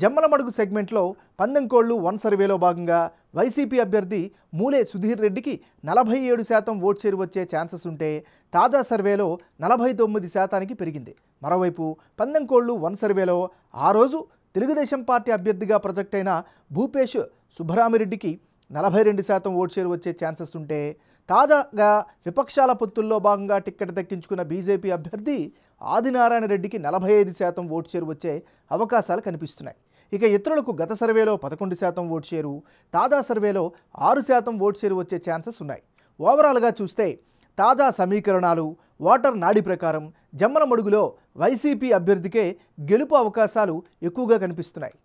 జమ్మలమడుగు సెగ్మెంట్లో పందెంకోళ్లు వన్ సర్వేలో భాగంగా వైసీపీ అభ్యర్థి మూలే సుధీర్ రెడ్డికి నలభై ఏడు శాతం ఓట్ చేరు వచ్చే ఛాన్సెస్ ఉంటే తాజా సర్వేలో నలభై తొమ్మిది శాతానికి పెరిగింది మరోవైపు పందెంకోళ్లు వన్ సర్వేలో ఆ రోజు తెలుగుదేశం పార్టీ అభ్యర్థిగా ప్రొజెక్ట్ అయిన భూపేష్ సుబ్బరామిరెడ్డికి నలభై రెండు శాతం ఓట్ చేరు వచ్చే ఛాన్సెస్ ఉంటే తాజాగా విపక్షాల పొత్తుల్లో భాగంగా టిక్కెట్ దక్కించుకున్న బీజేపీ అభ్యర్థి ఆదినారాయణ రెడ్డికి నలభై ఐదు శాతం ఓటు షేర్ వచ్చే అవకాశాలు కనిపిస్తున్నాయి ఇక ఇతరులకు గత సర్వేలో పదకొండు శాతం ఓటు షేరు తాజా సర్వేలో ఆరు శాతం ఓటు షేరు వచ్చే ఛాన్సెస్ ఉన్నాయి ఓవరాల్గా చూస్తే తాజా సమీకరణాలు వాటర్ నాడి ప్రకారం జమ్మల మడుగులో వైసీపీ అభ్యర్థికే గెలుపు అవకాశాలు ఎక్కువగా కనిపిస్తున్నాయి